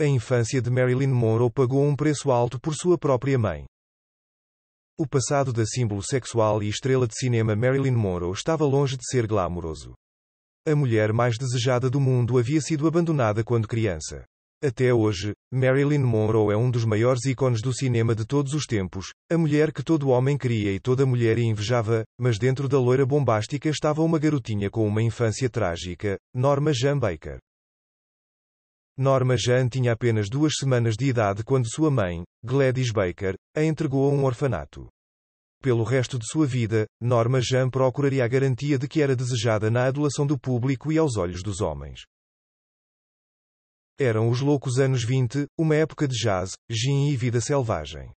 A infância de Marilyn Monroe pagou um preço alto por sua própria mãe. O passado da símbolo sexual e estrela de cinema Marilyn Monroe estava longe de ser glamouroso. A mulher mais desejada do mundo havia sido abandonada quando criança. Até hoje, Marilyn Monroe é um dos maiores ícones do cinema de todos os tempos, a mulher que todo homem queria e toda mulher invejava, mas dentro da loira bombástica estava uma garotinha com uma infância trágica, Norma Jean Baker. Norma Jean tinha apenas duas semanas de idade quando sua mãe, Gladys Baker, a entregou a um orfanato. Pelo resto de sua vida, Norma Jean procuraria a garantia de que era desejada na adulação do público e aos olhos dos homens. Eram os loucos anos 20, uma época de jazz, gin e vida selvagem.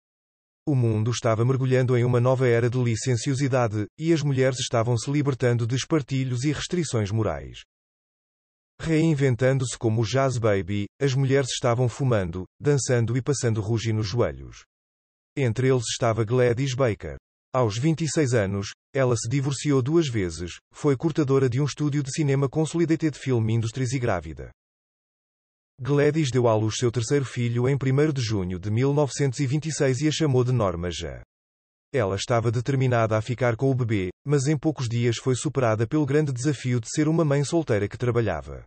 O mundo estava mergulhando em uma nova era de licenciosidade, e as mulheres estavam se libertando de espartilhos e restrições morais. Reinventando-se como o Jazz Baby, as mulheres estavam fumando, dançando e passando ruge nos joelhos. Entre eles estava Gladys Baker. Aos 26 anos, ela se divorciou duas vezes, foi cortadora de um estúdio de cinema Consolidated Film Industries e grávida. Gladys deu à luz seu terceiro filho em 1 de junho de 1926 e a chamou de Norma Já. Ela estava determinada a ficar com o bebê, mas em poucos dias foi superada pelo grande desafio de ser uma mãe solteira que trabalhava.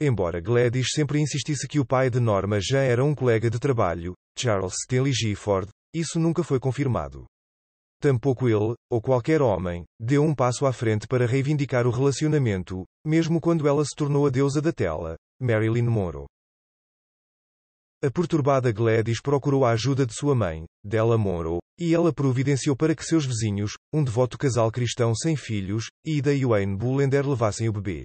Embora Gladys sempre insistisse que o pai de Norma já era um colega de trabalho, Charles Stanley Gifford, isso nunca foi confirmado. Tampouco ele, ou qualquer homem, deu um passo à frente para reivindicar o relacionamento, mesmo quando ela se tornou a deusa da tela, Marilyn Monroe. A perturbada Gladys procurou a ajuda de sua mãe, Della Monroe, e ela providenciou para que seus vizinhos, um devoto casal cristão sem filhos, Ida e Wayne Bullender levassem o bebê.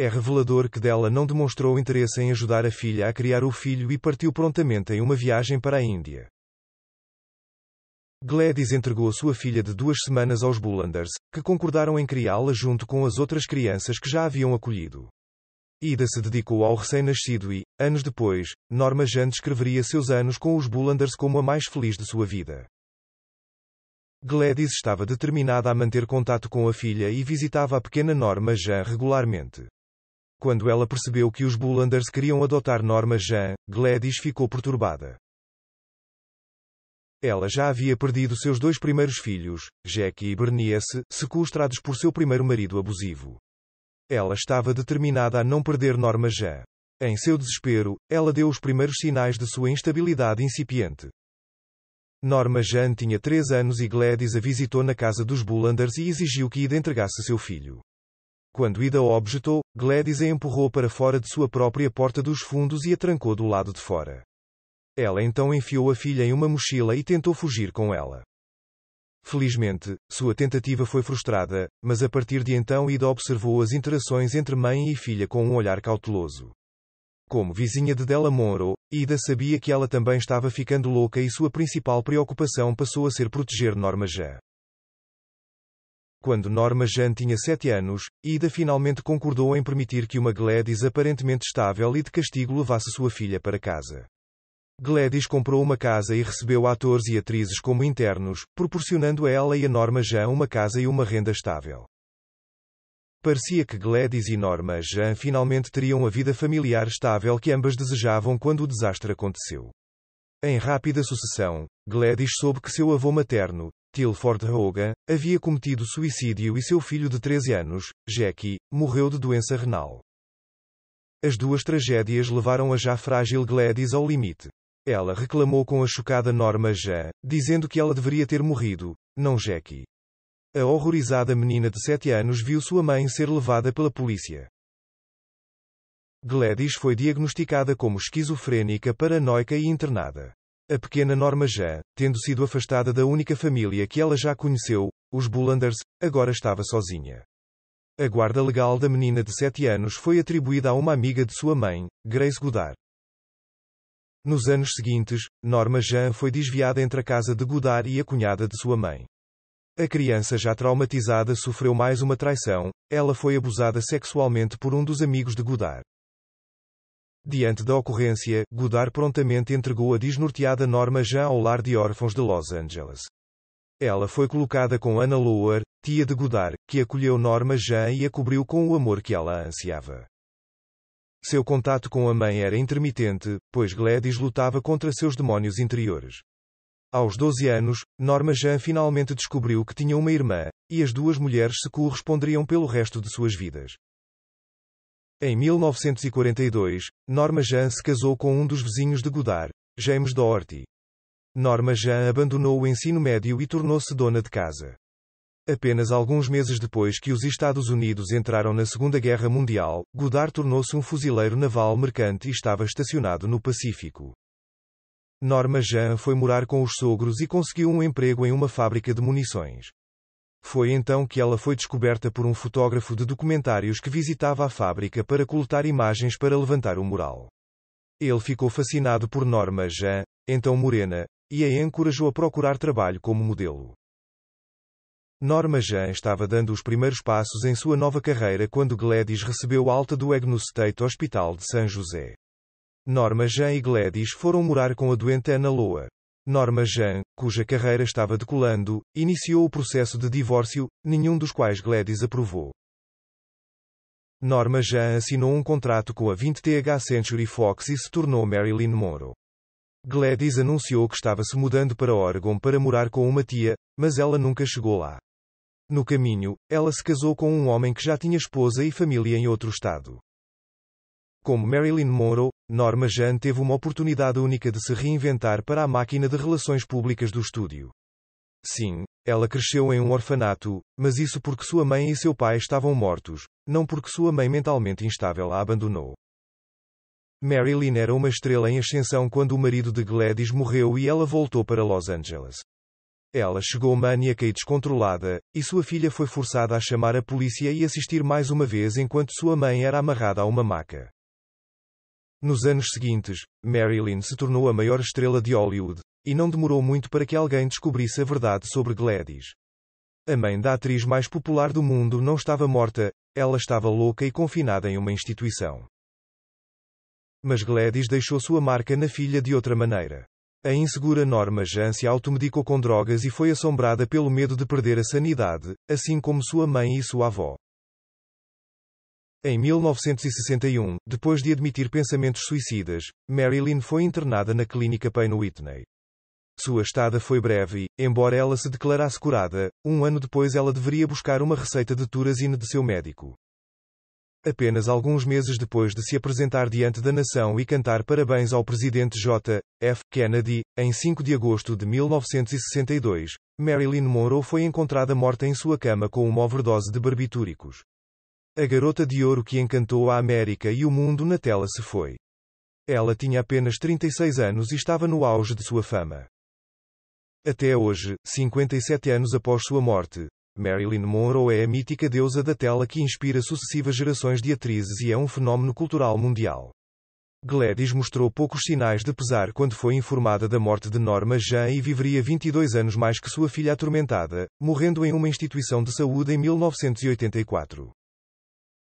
É revelador que dela não demonstrou interesse em ajudar a filha a criar o filho e partiu prontamente em uma viagem para a Índia. Gladys entregou sua filha de duas semanas aos Bullanders, que concordaram em criá-la junto com as outras crianças que já haviam acolhido. Ida se dedicou ao recém-nascido e, anos depois, Norma Jean descreveria seus anos com os Bullanders como a mais feliz de sua vida. Gladys estava determinada a manter contato com a filha e visitava a pequena Norma Jean regularmente. Quando ela percebeu que os Bullanders queriam adotar Norma Jean, Gladys ficou perturbada. Ela já havia perdido seus dois primeiros filhos, Jack e Bernice, sequestrados por seu primeiro marido abusivo. Ela estava determinada a não perder Norma Jean. Em seu desespero, ela deu os primeiros sinais de sua instabilidade incipiente. Norma Jean tinha três anos e Gladys a visitou na casa dos Bullanders e exigiu que lhe entregasse seu filho. Quando Ida objetou, Gladys a empurrou para fora de sua própria porta dos fundos e a trancou do lado de fora. Ela então enfiou a filha em uma mochila e tentou fugir com ela. Felizmente, sua tentativa foi frustrada, mas a partir de então Ida observou as interações entre mãe e filha com um olhar cauteloso. Como vizinha de Della Monroe, Ida sabia que ela também estava ficando louca e sua principal preocupação passou a ser proteger Norma Jean quando Norma Jean tinha 7 anos, Ida finalmente concordou em permitir que uma Gladys aparentemente estável e de castigo levasse sua filha para casa. Gladys comprou uma casa e recebeu atores e atrizes como internos, proporcionando a ela e a Norma Jean uma casa e uma renda estável. Parecia que Gladys e Norma Jean finalmente teriam a vida familiar estável que ambas desejavam quando o desastre aconteceu. Em rápida sucessão, Gladys soube que seu avô materno Tilford Hogan, havia cometido suicídio e seu filho de 13 anos, Jackie, morreu de doença renal. As duas tragédias levaram a já frágil Gladys ao limite. Ela reclamou com a chocada Norma Jean, dizendo que ela deveria ter morrido, não Jackie. A horrorizada menina de 7 anos viu sua mãe ser levada pela polícia. Gladys foi diagnosticada como esquizofrênica paranoica e internada. A pequena Norma Jean, tendo sido afastada da única família que ela já conheceu, os Bullanders, agora estava sozinha. A guarda legal da menina de 7 anos foi atribuída a uma amiga de sua mãe, Grace Goddard. Nos anos seguintes, Norma Jean foi desviada entre a casa de Goddard e a cunhada de sua mãe. A criança já traumatizada sofreu mais uma traição, ela foi abusada sexualmente por um dos amigos de Goddard. Diante da ocorrência, Godard prontamente entregou a desnorteada Norma Jean ao lar de órfãos de Los Angeles. Ela foi colocada com Anna Lower, tia de Godard, que acolheu Norma Jean e a cobriu com o amor que ela ansiava. Seu contato com a mãe era intermitente, pois Gladys lutava contra seus demónios interiores. Aos 12 anos, Norma Jean finalmente descobriu que tinha uma irmã, e as duas mulheres se corresponderiam pelo resto de suas vidas. Em 1942, Norma Jean se casou com um dos vizinhos de Godard, James Doherty. Norma Jean abandonou o ensino médio e tornou-se dona de casa. Apenas alguns meses depois que os Estados Unidos entraram na Segunda Guerra Mundial, Godard tornou-se um fuzileiro naval mercante e estava estacionado no Pacífico. Norma Jean foi morar com os sogros e conseguiu um emprego em uma fábrica de munições. Foi então que ela foi descoberta por um fotógrafo de documentários que visitava a fábrica para coletar imagens para levantar o mural. Ele ficou fascinado por Norma Jean, então morena, e a encorajou a procurar trabalho como modelo. Norma Jean estava dando os primeiros passos em sua nova carreira quando Gladys recebeu alta do Agno State Hospital de São José. Norma Jean e Gladys foram morar com a doente Ana Loa, Norma Jean, cuja carreira estava decolando, iniciou o processo de divórcio, nenhum dos quais Gladys aprovou. Norma Jean assinou um contrato com a 20th Century Fox e se tornou Marilyn Monroe. Gladys anunciou que estava se mudando para Oregon para morar com uma tia, mas ela nunca chegou lá. No caminho, ela se casou com um homem que já tinha esposa e família em outro estado. Como Marilyn Monroe, Norma Jean teve uma oportunidade única de se reinventar para a máquina de relações públicas do estúdio. Sim, ela cresceu em um orfanato, mas isso porque sua mãe e seu pai estavam mortos, não porque sua mãe mentalmente instável a abandonou. Marilyn era uma estrela em ascensão quando o marido de Gladys morreu e ela voltou para Los Angeles. Ela chegou maníaca e descontrolada, e sua filha foi forçada a chamar a polícia e assistir mais uma vez enquanto sua mãe era amarrada a uma maca. Nos anos seguintes, Marilyn se tornou a maior estrela de Hollywood, e não demorou muito para que alguém descobrisse a verdade sobre Gladys. A mãe da atriz mais popular do mundo não estava morta, ela estava louca e confinada em uma instituição. Mas Gladys deixou sua marca na filha de outra maneira. A insegura Norma Jean se automedicou com drogas e foi assombrada pelo medo de perder a sanidade, assim como sua mãe e sua avó. Em 1961, depois de admitir pensamentos suicidas, Marilyn foi internada na clínica Payne Whitney. Sua estada foi breve, embora ela se declarasse curada, um ano depois ela deveria buscar uma receita de Turazine de seu médico. Apenas alguns meses depois de se apresentar diante da nação e cantar parabéns ao presidente J. F. Kennedy, em 5 de agosto de 1962, Marilyn Monroe foi encontrada morta em sua cama com uma overdose de barbitúricos. A garota de ouro que encantou a América e o mundo na tela se foi. Ela tinha apenas 36 anos e estava no auge de sua fama. Até hoje, 57 anos após sua morte, Marilyn Monroe é a mítica deusa da tela que inspira sucessivas gerações de atrizes e é um fenómeno cultural mundial. Gladys mostrou poucos sinais de pesar quando foi informada da morte de Norma Jean e viveria 22 anos mais que sua filha atormentada, morrendo em uma instituição de saúde em 1984.